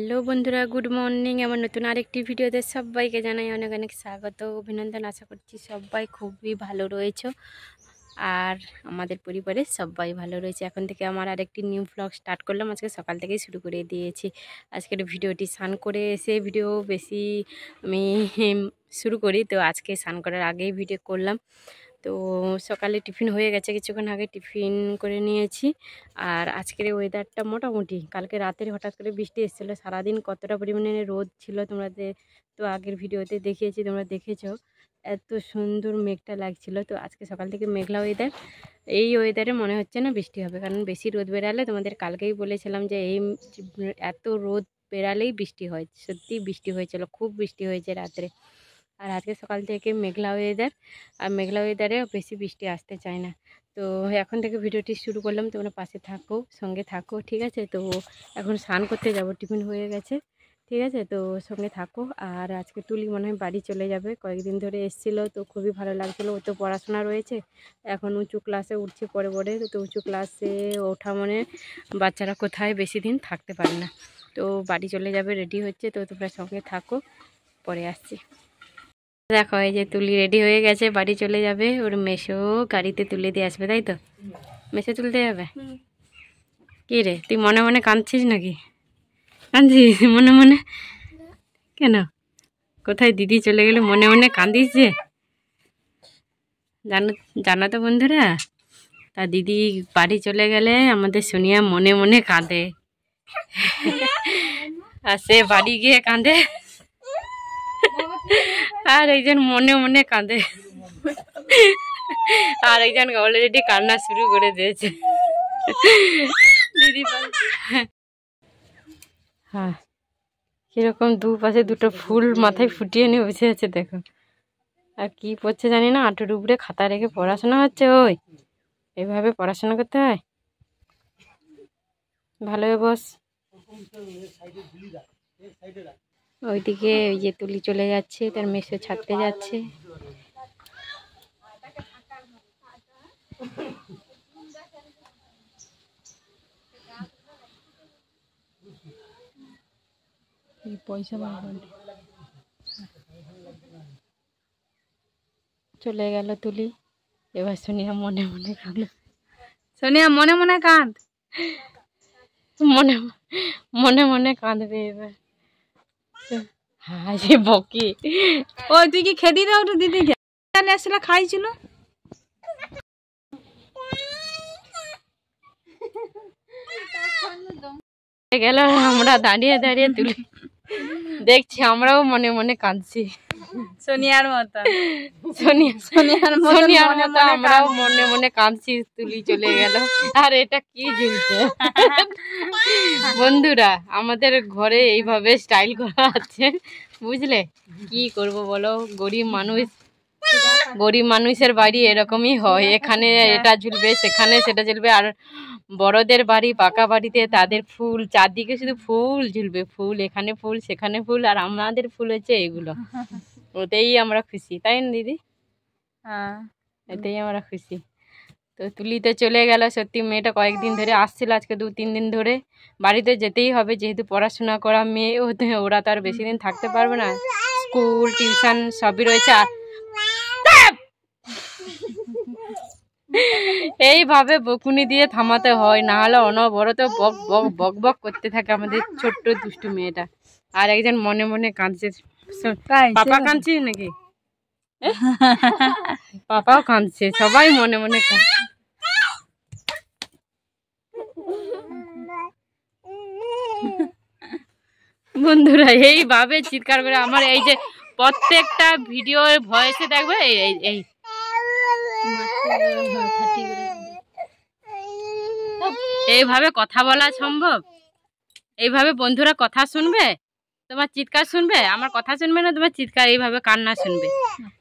Hello বন্ধুরা good morning আমার নতুন আরেকটি ভিডিওতে সবাইকে জানাই অনেক অনেক স্বাগত অভিনন্দন আশা করছি সবাই খুবই ভালো রয়েছে আর আমাদের পরিবারে সবাই ভালো রয়েছে এখন থেকে আমার আরেকটি নিউ ব্লগ স্টার্ট করলাম আজকে সকাল থেকেই শুরু করে দিয়েছি আজকের ভিডিওটি স্নান করে এসে ভিডিও বেশি আমি শুরু করি তো আজকে স্নান করার আগেই ভিডিও করলাম তো সকালে টিফিন হয়ে গেছে কিছুক্ষণ আগে টিফিন করে নিয়েছি আর আজকের ওয়েদারটা মোটামুটি কালকে রাতের হঠাৎ করে বৃষ্টি এসেছিলো সারাদিন কতটা পরিমাণে রোদ ছিল তোমাদের তো আগের ভিডিওতে দেখিয়েছি তোমরা দেখেছো এত সুন্দর মেঘটা লাগছিল তো আজকে সকাল থেকে মেঘলা ওয়েদার এই ওয়েদারে মনে হচ্ছে না বৃষ্টি হবে কারণ বেশি রোদ বেড়ালে তোমাদের কালকেই বলেছিলাম যে এই এত রোদ বেড়ালেই বৃষ্টি হয় সত্যি বৃষ্টি হয়েছিল খুব বৃষ্টি হয়েছে রাত্রে আর আজকে সকাল থেকে মেঘলা ওয়েদার আর মেঘলা ওয়েদারে বেশি বৃষ্টি আসতে চায় না তো এখন থেকে ভিডিওটি শুরু করলাম তোমরা পাশে থাকো সঙ্গে থাকো ঠিক আছে তো এখন স্নান করতে যাব টিফিন হয়ে গেছে ঠিক আছে তো সঙ্গে থাকো আর আজকে তুলি মনে হয় বাড়ি চলে যাবে কয়েকদিন ধরে এসেছিলো তো খুবই ভালো লাগছিলো ও তো পড়াশোনা রয়েছে এখন উঁচু ক্লাসে উঠছে পরে পরে তো উঁচু ক্লাসে ওঠা মনে বাচ্চারা কোথায় বেশি দিন থাকতে পারে না তো বাড়ি চলে যাবে রেডি হচ্ছে তো তোমরা সঙ্গে থাকো পরে আসছি দেখো এই যে তুলি রেডি হয়ে গেছে বাড়ি চলে যাবে ওর মেশো গাড়িতে তুলে দিয়ে আসবে তাই তো মেশো তুলতে যাবে কি রে তুই মনে মনে কাঁদছিস নাকি কাঁদছিস মনে মনে কেন কোথায় দিদি চলে গেলে মনে মনে কাঁদিস যে জানো জানো তো বন্ধুরা তা দিদি বাড়ি চলে গেলে আমাদের সোনিয়া মনে মনে কাঁদে আর সে বাড়ি গিয়ে কাঁদে আর একজন মনে মনে কাঁদে আর একজন অলরেডি কান্না শুরু করে দিয়েছে দিদি হ্যাঁ কিরকম দু পাশে দুটো ফুল মাথায় ফুটিয়ে নিয়ে বসে আছে দেখো আর কি পড়ছে জানি না আঁটুর উপরে খাতা রেখে পড়াশোনা হচ্ছে ওই এভাবে পড়াশোনা করতে হয় ভালো বস ওইদিকে ওই যে তুলি চলে যাচ্ছে তার মেসে ছাড়তে যাচ্ছে পয়সা চলে গেল তুলি এবার সোনিয়া মনে মনে কান সোনিয়া মনে মনে কাঁদ মনে মনে মনে কাঁদবে এবার হ্যাঁ সে ও তুই কি খেদি দাও তো দিদি জানে আসলে খাইছিল গেল আমরা দাঁড়িয়ে দাঁড়িয়ে তুলি দেখছি আমরাও মনে মনে কাঁদছি সোনিয়ার মতো সোনিয়া সোনিয়ার সোনিয়ার মতো আমরাও মনে মনে কাঁদছি তুলি চলে গেল আর এটা কি ঝুলছে বন্ধুরা আমাদের ঘরে এইভাবে স্টাইল করা আছে বুঝলে কি করব বলো গরিব মানুষ গরিব মানুষের বাড়ি এরকমই হয় এখানে এটা ঝুলবে সেখানে সেটা ঝুলবে আর বড়দের বাড়ি পাকা বাড়িতে তাদের ফুল চারদিকে শুধু ফুল ঝুলবে ফুল এখানে ফুল সেখানে ফুল আর আমাদের ফুল হচ্ছে এগুলো ওতেই আমরা খুশি তাই না দিদি হ্যাঁ এতেই আমরা খুশি তো তুলিতে চলে গেল সত্যি মেয়েটা কয়েকদিন ধরে আসছিল আজকে দু তিন দিন ধরে বাড়িতে যেতেই হবে যেহেতু পড়াশোনা করা মেয়ে ওরা তো আর বেশি দিন থাকতে পারবে না স্কুল টিউশন সবই রয়েছে আর এইভাবে বকুনি দিয়ে থামাতে হয় না হলে অনবরত বক বক বক বক করতে থাকে আমাদের ছোট্ট দুষ্টু মেয়েটা আর একজন মনে মনে কাঁদছে পাপা কাঁদছি নাকি পাপাও কাঁদছে সবাই মনে মনে বন্ধুরা এইভাবে চিৎকার করে আমার এই যে প্রত্যেকটা ভিডিও ভয়েসে দেখবে এই এইভাবে কথা বলা সম্ভব এইভাবে বন্ধুরা কথা শুনবে তোমার চিৎকার শুনবে আমার কথা শুনবে না তোমার চিৎকার এইভাবে কান্না শুনবে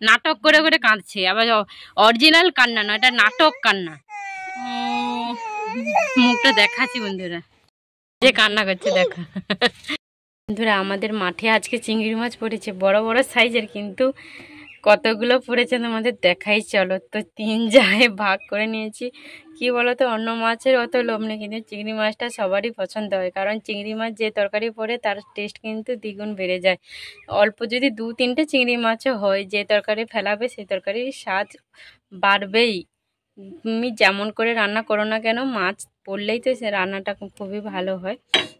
নাটক করে করে কাঁদছে আবার অরিজিনাল কান্না নয় এটা নাটক কান্না মুখটা দেখাচ্ছি বন্ধুরা যে কান্না করছে দেখা বন্ধুরা আমাদের মাঠে আজকে চিংড়ি মাছ পড়েছে বড় বড় সাইজের কিন্তু কতগুলো পড়েছে তোমাদের দেখাই চলো তো তিন জায়গায় ভাগ করে নিয়েছি কি বলতো অন্য মাছের অত লোভ নেই কিন্তু চিংড়ি মাছটা সবারই পছন্দ হয় কারণ চিংড়ি মাছ যে তরকারি পড়ে তার টেস্ট কিন্তু দ্বিগুণ বেড়ে যায় অল্প যদি দু তিনটে চিংড়ি মাছও হয় যে তরকারি ফেলাবে সেই তরকারির স্বাদ বাড়বেই তুমি যেমন করে রান্না করো না কেন মাছ পড়লেই তো সে রান্নাটা খুবই ভালো হয়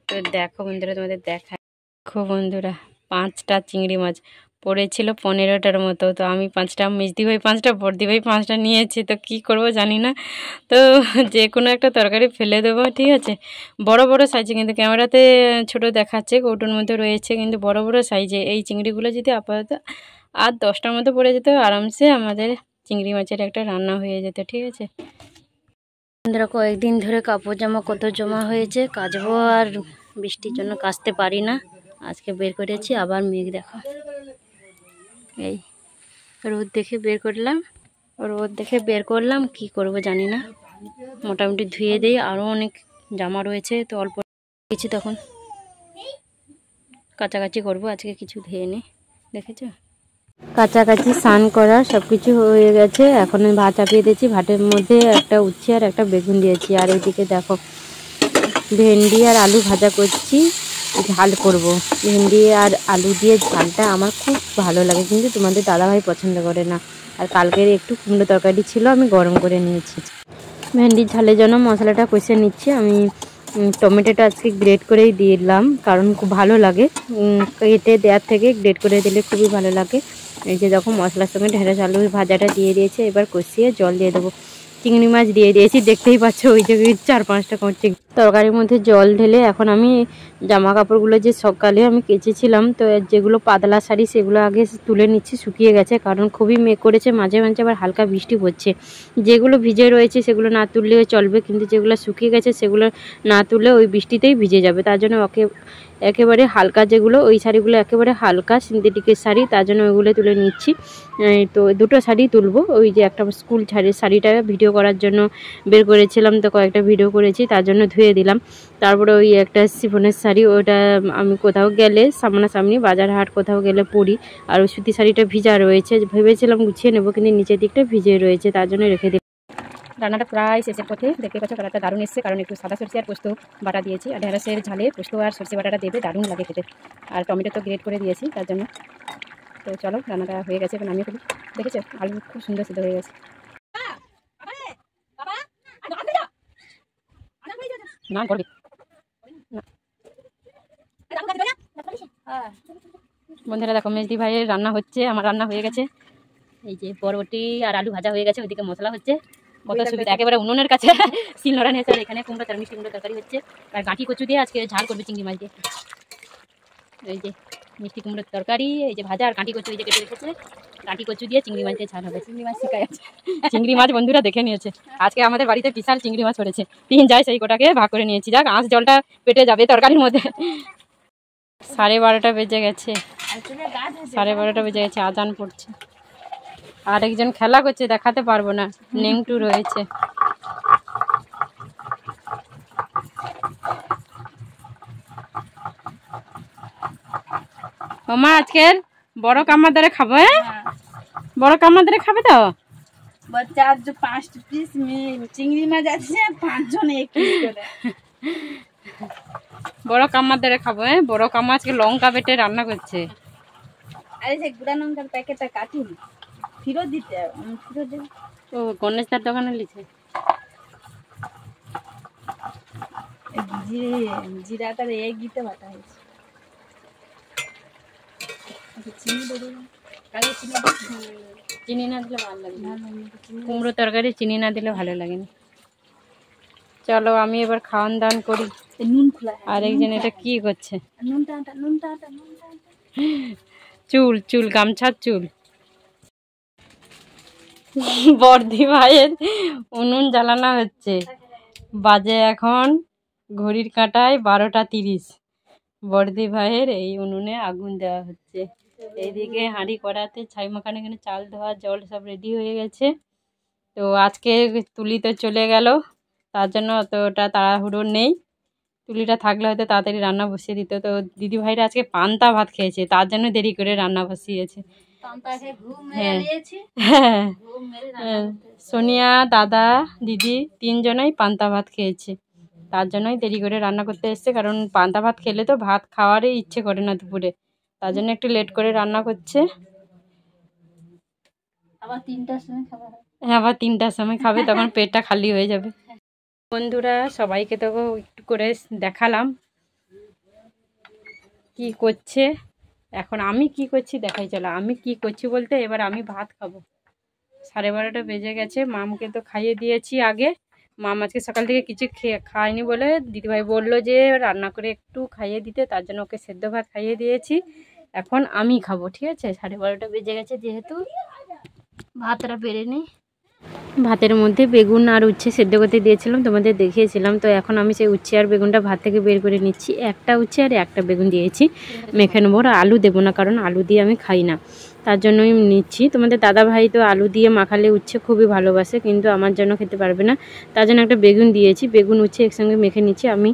তো দেখো বন্ধুরা তোমাদের দেখায় দেখো বন্ধুরা পাঁচটা চিংড়ি মাছ পড়েছিল পনেরোটার মতো তো আমি পাঁচটা মিষ্টি ভাই পাঁচটা বর্দি ভাই পাঁচটা নিয়েছি তো কি করব জানি না তো যে কোনো একটা তরকারি ফেলে দেবো ঠিক আছে বড় বড় সাইজে কিন্তু ক্যামেরাতে ছোট দেখাচ্ছে কৌটোর মধ্যে রয়েছে কিন্তু বড় বড় সাইজে এই চিংড়িগুলো যদি আপাতত আর দশটার মতো পড়ে যেত আরামসে আমাদের চিংড়ি মাছের একটা রান্না হয়ে যেত ঠিক আছে ধরো কয়েকদিন ধরে কাপড় জামা কত জমা হয়েছে কাচবো আর বৃষ্টির জন্য কাচতে পারি না আজকে বের করেছি আবার মেঘ দেখো এই রোদ দেখে বের করলাম রোদ দেখে বের করলাম কি করব জানি না মোটামুটি ধুয়ে দিই আরও অনেক জামা রয়েছে তো অল্প কিছু তখন কাছাকাছি করব আজকে কিছু ধুয়ে নেই দেখেছ কাছাকাছি স্নান করা সব কিছু হয়ে গেছে এখন আমি ভাত চাপিয়ে দিয়েছি ভাতের মধ্যে একটা উচ্ছে আর একটা বেগুন দিয়েছি আর এইদিকে দেখো ভেন্ডি আর আলু ভাজা করছি ঝাল করব ভেন্ডি আর আলু দিয়ে ঝালটা আমার খুব ভালো লাগে কিন্তু তোমাদের দাদাভাই পছন্দ করে না আর কালকের একটু কুমড়ো তরকারি ছিল আমি গরম করে নিয়েছি ভেন্ডির ঝালের জন্য মশলাটা কষে নিচ্ছি আমি টমেটোটা আজকে গ্রেড করেই দিলাম কারণ খুব ভালো লাগে কেটে দেওয়ার থেকে গ্রেড করে দিলে খুবই ভালো লাগে এই যে যখন মশলার সঙ্গে ঢেঁড়া আলু ভাজাটা দিয়ে দিয়েছে এবার কষিয়ে জল দিয়ে দেবো চিংড়ি মাছ দিয়ে দিয়েছি দেখতেই পাচ্ছ ওই যে চার পাঁচটা চিংড়ি তরকারির মধ্যে জল ঢেলে এখন আমি জামা কাপড়গুলো যে সকালে আমি কেচেছিলাম তো যেগুলো পাতলা শাড়ি সেগুলো আগে তুলে নিচ্ছি শুকিয়ে গেছে কারণ খুবই মেঘ করেছে মাঝে মাঝে আবার হালকা বৃষ্টি পড়ছে যেগুলো ভিজে রয়েছে সেগুলো না তুললেও চলবে কিন্তু যেগুলো শুকিয়ে গেছে সেগুলো না তুললে ওই বৃষ্টিতেই ভিজে যাবে তার জন্য ওকে একেবারে হালকা যেগুলো ওই শাড়িগুলো একেবারে হালকা সিন্থেটিকের শাড়ি তার জন্য ওইগুলো তুলে নিচ্ছি তো দুটো শাড়ি তুলবো ওই যে একটা স্কুল শাড়ির শাড়িটা ভিডিও করার জন্য বের করেছিলাম তো কয়েকটা ভিডিও করেছি তার জন্য ধুয়ে দিলাম তারপরে ওই একটা সিফনের শাড়ি শাড়ি ওটা আমি কোথাও গেলে সামনাসামনি বাজার হাট কোথাও গেলে পরি আর ওই সুতি শাড়িটা ভিজা রয়েছে ভেবেছিলাম গুছিয়ে নেবো কিন্তু নিচের দিকটা ভিজে রয়েছে তার জন্য রেখে দিই রান্নাটা প্রায় শেষের পথে দেখতে পাচ্ছ কালারটা দারুণ এসছে কারণ একটু সাদা সরষে আর পোস্ত বাটা দিয়েছি আর ঢেঁড়সের ঝালে পোস্ত আর সরষে বাটাটা দেবে দারুণ লাগে খেতে আর টমেটো তো গ্রেট করে দিয়েছি তার জন্য তো চলো রান্নাটা হয়ে গেছে এখন আমি খুব দেখেছো আলু খুব সুন্দর সিদ্ধ হয়ে গেছে না করবি বন্ধুরা দেখো মেজদি ভাইয়ের রান্না হচ্ছে আমার রান্না হয়ে গেছে এই যে পরবটি আর আলু ভাজা হয়ে গেছে ওইদিকে মশলা হচ্ছে কত সুবিধা একেবারে উনুনের কাছে শিলনোড়া নিয়েছে আর এখানে কুমড়ো মিষ্টি কুমড়ো তরকারি হচ্ছে আর গাঁটি কচু দিয়ে আজকে ঝাড় করবে চিংড়ি মাছ দিয়ে এই যে মিষ্টি কুমড়োর তরকারি এই যে ভাজা আর কাঁটি কচু এই যে কেটে রেখেছে কাঁটি কচু দিয়ে চিংড়ি মাছ দিয়ে ঝাল হবে চিংড়ি মাছ শিখাই আছে চিংড়ি মাছ বন্ধুরা দেখে নিয়েছে আজকে আমাদের বাড়িতে বিশাল চিংড়ি মাছ পড়েছে তিন যায় সেই কোটাকে ভাগ করে নিয়েছি যাক আঁশ জলটা পেটে যাবে তরকারির মধ্যে সাড়ে বারোটা বেজে গেছে সাড়ে বারোটা বেজে গেছে আজান পড়ছে আরেকজন খেলা করছে দেখাতে পারবো না নেংটু রয়েছে ওমা আজকের বড় কামাদারে খাবো হ্যাঁ, হ্যাঁ। বড় কামাদারে খাবে তো বাচ্চা পাঁচটা পিস চিংড়ি মাছ আছে পাঁচজন এক পিস করে বড় কামার দ্বারা খাবো হ্যাঁ বড় কামা আজকে লঙ্কা বেটে রান্না করছে আরে যে গুড়া লঙ্কার প্যাকেটটা কাটি ফিরো দিতে ফিরো ফিরত ও গণেশ তার দোকানে লিছে জিরাটার এক গিতে বাটা হয়েছে আচ্ছা, চিনি না দিলে ভালো লাগে না কুমড়ো তরকারি চিনি না দিলে ভালো লাগে না চলো আমি এবার খাওয়ান দাওয়ান করি আর একজন হ্যাঁ, এটা চুল চুল গামছার চুল বর্দি ভাইয়ের উনুন জ্বালানো হচ্ছে বাজে এখন ঘড়ির কাঁটায় বারোটা তিরিশ বর্দি ভাইয়ের এই উনুনে আগুন দেওয়া হচ্ছে এইদিকে হাঁড়ি কড়াতে ছাই মাখানে এখানে চাল ধোয়া জল সব রেডি হয়ে গেছে তো আজকে তুলি তো চলে গেল তার জন্য অতটা তাড়াহুড়ো নেই তুলিটা থাকলে হয়তো তাড়াতাড়ি রান্না বসিয়ে দিত তো দিদি ভাইরা আজকে পান্তা ভাত খেয়েছে তার জন্য দেরি করে রান্না বসিয়েছে হ্যাঁ। হ্যাঁ। হ্যাঁ। সোনিয়া দাদা দিদি তিনজনাই পান্তা ভাত খেয়েছে তার জন্যই দেরি করে রান্না করতে এসছে কারণ পান্তা ভাত খেলে তো ভাত খাওয়ারই ইচ্ছে করে না দুপুরে তার জন্য একটু লেট করে রান্না করছে আবার তিনটার সময় খাবে হ্যাঁ আবার তিনটার সময় খাবে তখন পেটটা খালি হয়ে যাবে বন্ধুরা সবাইকে তো একটু করে দেখালাম কি করছে এখন আমি কি করছি দেখাই চলো আমি কি করছি বলতে এবার আমি ভাত খাবো সাড়ে বারোটা বেজে গেছে মামকে তো খাইয়ে দিয়েছি আগে মাম আজকে সকাল থেকে কিছু খেয়ে খায়নি বলে দিদিভাই বললো যে রান্না করে একটু খাইয়ে দিতে তার জন্য ওকে সেদ্ধ ভাত খাইয়ে দিয়েছি এখন আমি খাবো ঠিক আছে সাড়ে বারোটা বেজে গেছে যেহেতু ভাতটা বেড়ে নিই ভাতের মধ্যে বেগুন আর উচ্ছে সেদ্ধ করতে দিয়েছিলাম তোমাদের দেখিয়েছিলাম তো এখন আমি সেই উচ্ছে আর বেগুনটা ভাত থেকে বের করে নিচ্ছি একটা উচ্ছে আর একটা বেগুন দিয়েছি মেখে নেবো আর আলু দেবো না কারণ আলু দিয়ে আমি খাই না তার জন্যই নিচ্ছি তোমাদের দাদা ভাই তো আলু দিয়ে মাখালে উচ্ছে খুবই ভালোবাসে কিন্তু আমার জন্য খেতে পারবে না তার জন্য একটা বেগুন দিয়েছি বেগুন উচ্ছে একসঙ্গে মেখে নিচ্ছি আমি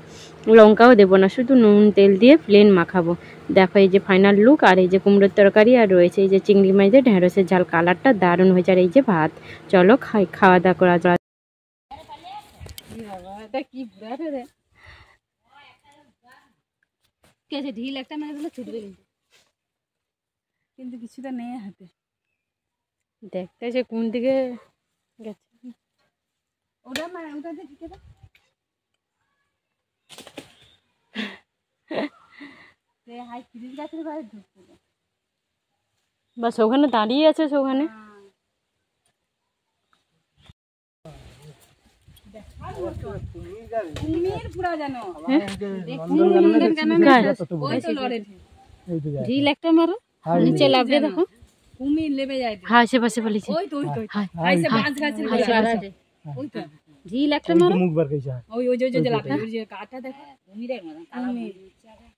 লঙ্কাও দেবো না শুধু নুন তেল দিয়ে প্লেন মাখাবো দেখো এই যে ফাইনাল লুক আর এই যে কুমড়োর তরকারি আর রয়েছে এই যে চিংড়ি মাছ দিয়ে ঢেঁড়সের ঝাল কালারটা দারুণ হয়েছে আর এই যে ভাত চলো খাই খাওয়া দাওয়া করা যাওয়া দেখতে কোন দিকে গেছে ওটা ওটা যে বাস ওখানে দাঁড়িয়ে আছে ওখানে হ্যাঁ? হ্যাঁ। একটা মারো নিচে লাভে দেখো কুমির লেবে যায় হ্যাঁ পাশে বলেছে ওই ওই একটা মারো মুখ বার ওই যে কাটা দেখো কুমির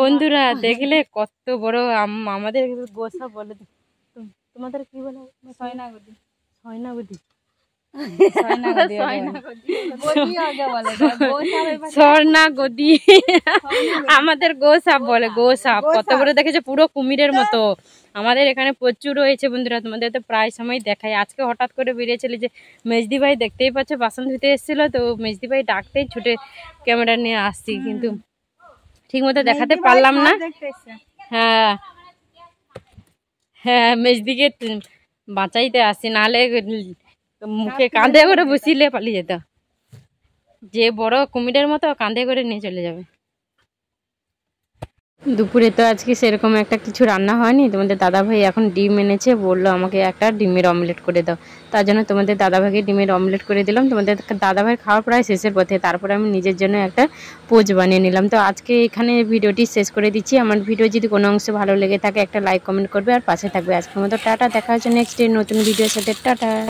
বন্ধুরা দেখলে কত বড় আমাদের গোসা বলে তোমাদের কি বলে ছয়নাগুদি ছয়নাগুদি সর্ণা আমাদের গোসাপ বলে গোসাপ কত বড় দেখেছে পুরো কুমিরের মতো আমাদের এখানে প্রচুর রয়েছে বন্ধুরা তোমাদের তো প্রায় সময় দেখায় আজকে হঠাৎ করে বেরিয়েছিল যে মেজদি ভাই দেখতেই পাচ্ছ বাসন ধুতে এসেছিল তো মেজদি ভাই ডাকতেই ছুটে ক্যামেরা নিয়ে আসছি কিন্তু ঠিক মতো দেখাতে পারলাম না হ্যাঁ হ্যাঁ মেজদিকে বাঁচাইতে আসছি নাহলে মুখে কাঁধে করে বসিলে পালিয়ে যেত যে বড় কুমিরের মতো কাঁধে করে নিয়ে চলে যাবে দুপুরে তো আজকে সেরকম একটা কিছু রান্না হয়নি তোমাদের দাদাভাই এখন ডিম এনেছে বললো আমাকে একটা ডিমের অমলেট করে দাও তার জন্য তোমাদের দাদাভাইকে ডিমের অমলেট করে দিলাম তোমাদের দাদাভাই খাওয়া প্রায় শেষের পথে তারপরে আমি নিজের জন্য একটা পোজ বানিয়ে নিলাম তো আজকে এখানে ভিডিওটি শেষ করে দিচ্ছি আমার ভিডিও যদি কোনো অংশে ভালো লেগে থাকে একটা লাইক কমেন্ট করবে আর পাশে থাকবে আজকের মতো টাটা দেখা হচ্ছে নেক্সট ডে নতুন ভিডিওর সাথে টাটা